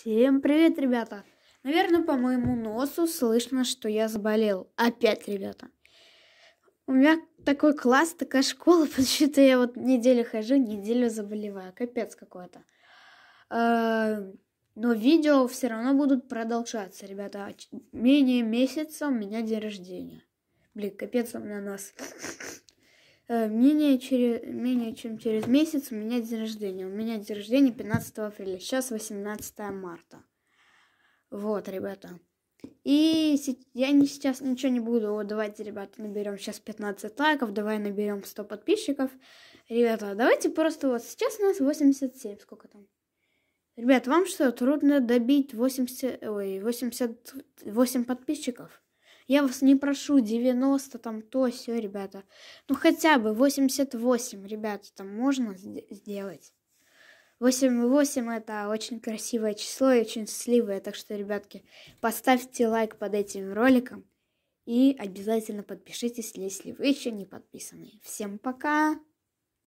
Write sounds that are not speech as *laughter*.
Всем привет, ребята! Наверное, по моему носу слышно, что я заболел. Опять, ребята. У меня такой класс, такая школа, *laughs* потому что я вот неделю хожу, неделю заболеваю. Капец какой-то. А, но видео все равно будут продолжаться, ребята. А менее месяца у меня день рождения. Блин, капец у меня нос. *laughs* Э, менее, через, менее чем через месяц у меня день рождения. У меня день рождения 15 апреля, сейчас 18 марта. Вот, ребята. И я не, сейчас ничего не буду. Вот, давайте, ребята, наберем сейчас 15 лайков, давай наберем 100 подписчиков. Ребята, давайте просто вот сейчас у нас 87, сколько там? Ребят, вам что, трудно добить 80, ой, 88 подписчиков? Я вас не прошу 90 там то все, ребята. Ну хотя бы 88, ребята, там можно сделать. 88 это очень красивое число и очень счастливое. Так что, ребятки, поставьте лайк под этим роликом. И обязательно подпишитесь, если вы еще не подписаны. Всем пока!